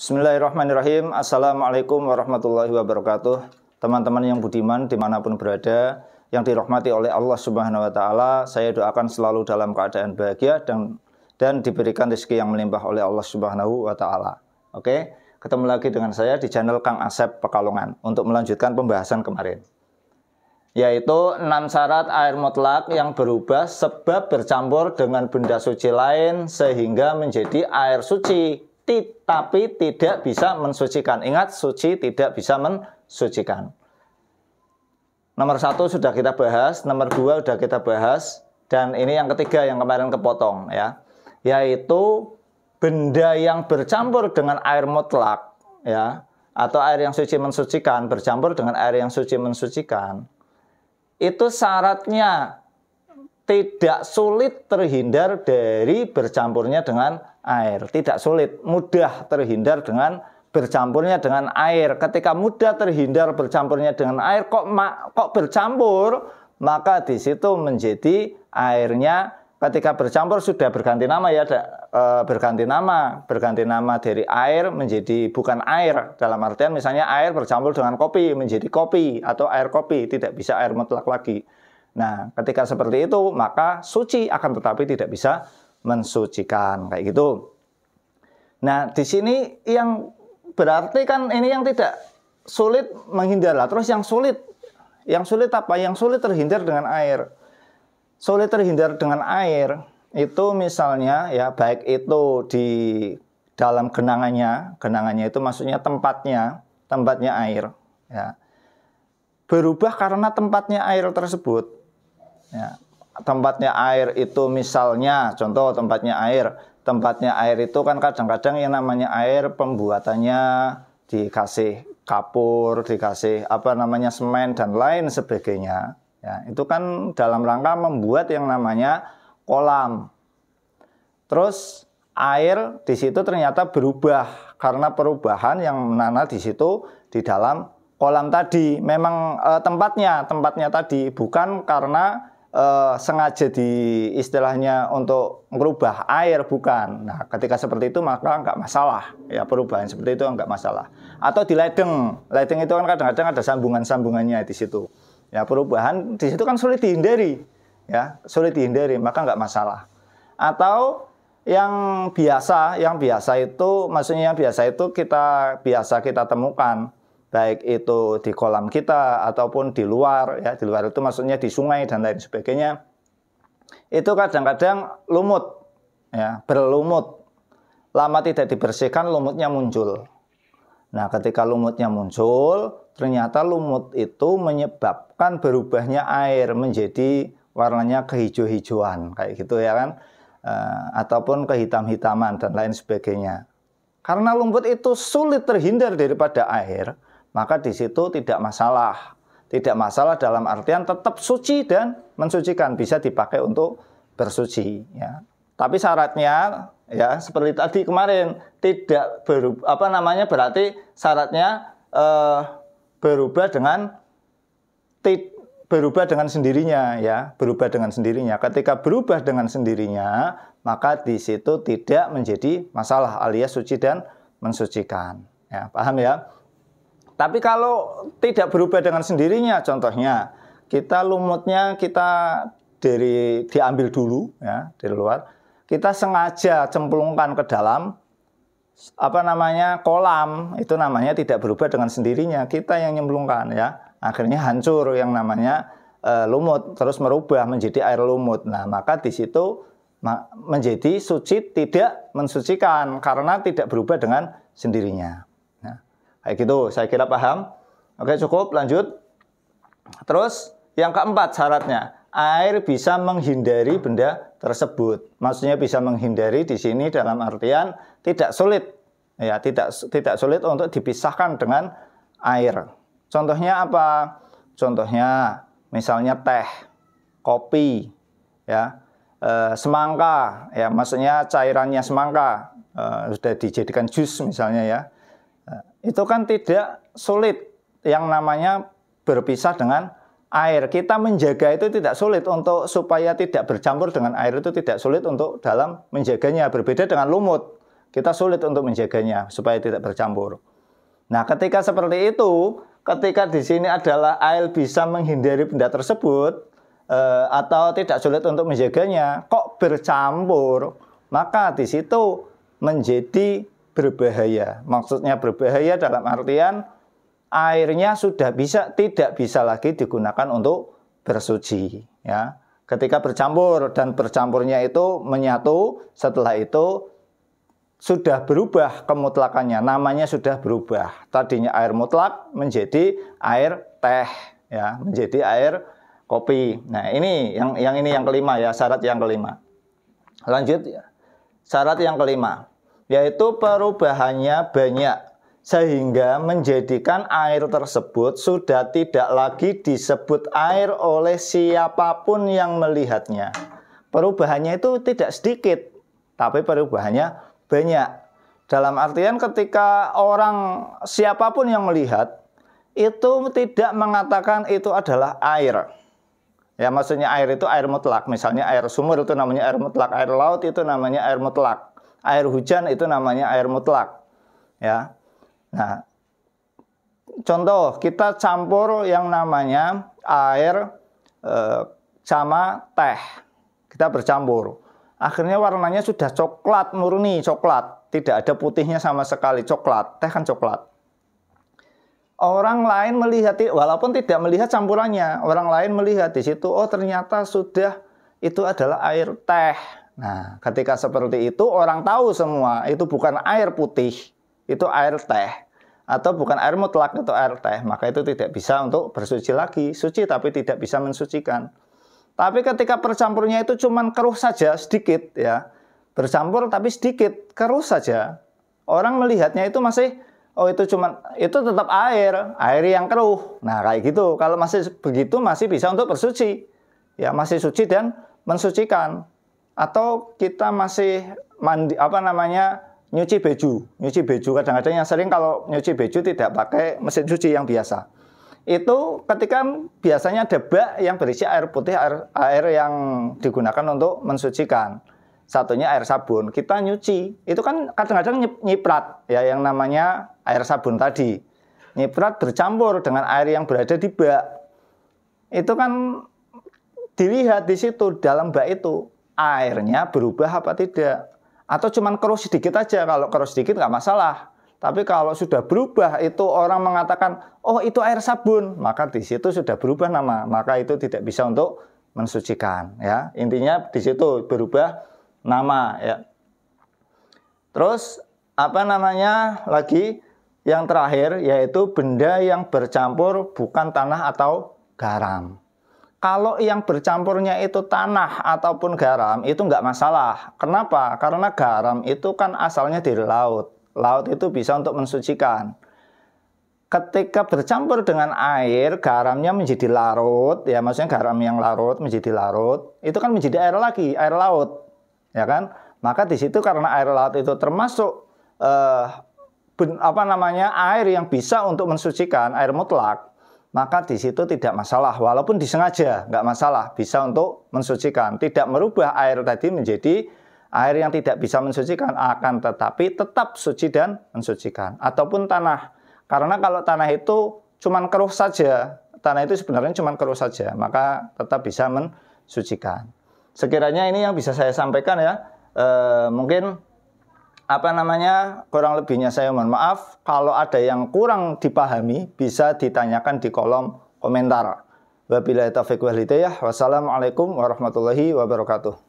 Bismillahirrahmanirrahim. Assalamualaikum warahmatullahi wabarakatuh. Teman-teman yang budiman dimanapun berada, yang dirahmati oleh Allah Subhanahu Wa Taala, saya doakan selalu dalam keadaan bahagia dan dan diberikan rezeki yang melimpah oleh Allah Subhanahu Wa Taala. Oke, ketemu lagi dengan saya di channel Kang Asep Pekalongan untuk melanjutkan pembahasan kemarin, yaitu enam syarat air mutlak yang berubah sebab bercampur dengan benda suci lain sehingga menjadi air suci tapi tidak bisa mensucikan. Ingat, suci tidak bisa mensucikan. Nomor satu sudah kita bahas, nomor dua sudah kita bahas, dan ini yang ketiga yang kemarin kepotong ya, yaitu benda yang bercampur dengan air mutlak ya, atau air yang suci mensucikan bercampur dengan air yang suci mensucikan, itu syaratnya tidak sulit terhindar dari bercampurnya dengan air. Tidak sulit, mudah terhindar dengan bercampurnya dengan air. Ketika mudah terhindar bercampurnya dengan air, kok ma kok bercampur, maka di situ menjadi airnya ketika bercampur sudah berganti nama ya, ada, e, berganti nama, berganti nama dari air menjadi bukan air. Dalam artian misalnya air bercampur dengan kopi menjadi kopi atau air kopi, tidak bisa air mutlak lagi. Nah, ketika seperti itu maka suci akan tetapi tidak bisa mensucikan kayak gitu. Nah, di sini yang berarti kan ini yang tidak sulit menghindar lah. Terus yang sulit, yang sulit apa? Yang sulit terhindar dengan air. Sulit terhindar dengan air itu misalnya ya baik itu di dalam genangannya, genangannya itu maksudnya tempatnya, tempatnya air ya berubah karena tempatnya air tersebut. Ya. Tempatnya air itu misalnya, contoh tempatnya air. Tempatnya air itu kan kadang-kadang yang namanya air pembuatannya dikasih kapur, dikasih apa namanya semen dan lain sebagainya. Ya, itu kan dalam rangka membuat yang namanya kolam. Terus air di situ ternyata berubah karena perubahan yang menanam di situ di dalam kolam tadi. Memang e, tempatnya, tempatnya tadi bukan karena uh, sengaja di istilahnya untuk merubah air bukan. Nah, ketika seperti itu maka nggak masalah ya perubahan seperti itu nggak masalah. Atau di ledeng, ledeng itu kan kadang-kadang ada sambungan-sambungannya di situ. Ya perubahan di situ kan sulit dihindari, ya sulit dihindari maka nggak masalah. Atau yang biasa, yang biasa itu maksudnya yang biasa itu kita biasa kita temukan baik itu di kolam kita ataupun di luar ya di luar itu maksudnya di sungai dan lain sebagainya itu kadang-kadang lumut ya berlumut lama tidak dibersihkan lumutnya muncul nah ketika lumutnya muncul ternyata lumut itu menyebabkan berubahnya air menjadi warnanya kehijau-hijauan kayak gitu ya kan e, ataupun kehitam-hitaman dan lain sebagainya karena lumut itu sulit terhindar daripada air maka di situ tidak masalah. Tidak masalah dalam artian tetap suci dan mensucikan bisa dipakai untuk bersuci ya. Tapi syaratnya ya seperti tadi kemarin tidak berubah apa namanya berarti syaratnya eh, berubah dengan tit, berubah dengan sendirinya ya, berubah dengan sendirinya. Ketika berubah dengan sendirinya, maka di situ tidak menjadi masalah alias suci dan mensucikan. Ya, paham ya? Tapi kalau tidak berubah dengan sendirinya, contohnya kita lumutnya kita dari diambil dulu ya dari luar, kita sengaja cemplungkan ke dalam apa namanya kolam itu namanya tidak berubah dengan sendirinya kita yang nyemplungkan ya akhirnya hancur yang namanya e, lumut terus merubah menjadi air lumut nah maka di situ menjadi suci tidak mensucikan karena tidak berubah dengan sendirinya. Kayak gitu, saya kira paham. Oke, cukup, lanjut. Terus, yang keempat syaratnya, air bisa menghindari benda tersebut. Maksudnya bisa menghindari di sini dalam artian tidak sulit. Ya, tidak tidak sulit untuk dipisahkan dengan air. Contohnya apa? Contohnya misalnya teh, kopi, ya. E, semangka, ya maksudnya cairannya semangka e, sudah dijadikan jus misalnya ya itu kan tidak sulit yang namanya berpisah dengan air. Kita menjaga itu tidak sulit untuk supaya tidak bercampur dengan air itu tidak sulit untuk dalam menjaganya. Berbeda dengan lumut, kita sulit untuk menjaganya supaya tidak bercampur. Nah, ketika seperti itu, ketika di sini adalah air bisa menghindari benda tersebut eh, atau tidak sulit untuk menjaganya, kok bercampur, maka di situ menjadi berbahaya. Maksudnya berbahaya dalam artian airnya sudah bisa tidak bisa lagi digunakan untuk bersuci ya. Ketika bercampur dan bercampurnya itu menyatu, setelah itu sudah berubah kemutlakannya, namanya sudah berubah. Tadinya air mutlak menjadi air teh ya, menjadi air kopi. Nah, ini yang yang ini yang kelima ya, syarat yang kelima. Lanjut syarat yang kelima yaitu perubahannya banyak sehingga menjadikan air tersebut sudah tidak lagi disebut air oleh siapapun yang melihatnya. Perubahannya itu tidak sedikit, tapi perubahannya banyak. Dalam artian ketika orang siapapun yang melihat itu tidak mengatakan itu adalah air. Ya maksudnya air itu air mutlak. Misalnya air sumur itu namanya air mutlak, air laut itu namanya air mutlak air hujan itu namanya air mutlak. Ya. Nah, contoh kita campur yang namanya air eh, sama teh. Kita bercampur. Akhirnya warnanya sudah coklat murni, coklat. Tidak ada putihnya sama sekali, coklat. Teh kan coklat. Orang lain melihat, walaupun tidak melihat campurannya, orang lain melihat di situ, oh ternyata sudah itu adalah air teh Nah, ketika seperti itu orang tahu semua itu bukan air putih, itu air teh atau bukan air mutlak itu air teh, maka itu tidak bisa untuk bersuci lagi. Suci tapi tidak bisa mensucikan. Tapi ketika bercampurnya itu cuma keruh saja sedikit ya. Bercampur tapi sedikit, keruh saja. Orang melihatnya itu masih oh itu cuma itu tetap air, air yang keruh. Nah, kayak gitu. Kalau masih begitu masih bisa untuk bersuci. Ya, masih suci dan mensucikan atau kita masih mandi apa namanya nyuci baju, nyuci baju kadang-kadang yang sering kalau nyuci baju tidak pakai mesin cuci yang biasa. Itu ketika biasanya ada bak yang berisi air putih, air, air yang digunakan untuk mensucikan. Satunya air sabun, kita nyuci. Itu kan kadang-kadang nyiprat ya yang namanya air sabun tadi. Nyiprat bercampur dengan air yang berada di bak. Itu kan dilihat di situ dalam bak itu airnya berubah apa tidak. Atau cuman keruh sedikit aja, kalau keruh sedikit nggak masalah. Tapi kalau sudah berubah itu orang mengatakan, oh itu air sabun, maka di situ sudah berubah nama, maka itu tidak bisa untuk mensucikan. Ya, intinya di situ berubah nama. Ya. Terus apa namanya lagi yang terakhir yaitu benda yang bercampur bukan tanah atau garam. Kalau yang bercampurnya itu tanah ataupun garam itu nggak masalah. Kenapa? Karena garam itu kan asalnya dari laut. Laut itu bisa untuk mensucikan. Ketika bercampur dengan air, garamnya menjadi larut, ya maksudnya garam yang larut menjadi larut, itu kan menjadi air lagi, air laut, ya kan? Maka di situ karena air laut itu termasuk eh, apa namanya air yang bisa untuk mensucikan, air mutlak, maka di situ tidak masalah. Walaupun disengaja, nggak masalah. Bisa untuk mensucikan. Tidak merubah air tadi menjadi air yang tidak bisa mensucikan. Akan tetapi tetap suci dan mensucikan. Ataupun tanah. Karena kalau tanah itu cuma keruh saja, tanah itu sebenarnya cuma keruh saja, maka tetap bisa mensucikan. Sekiranya ini yang bisa saya sampaikan ya, e, mungkin apa namanya kurang lebihnya saya mohon maaf kalau ada yang kurang dipahami bisa ditanyakan di kolom komentar. Wabillahi taufiq wal hidayah. Wassalamualaikum warahmatullahi wabarakatuh.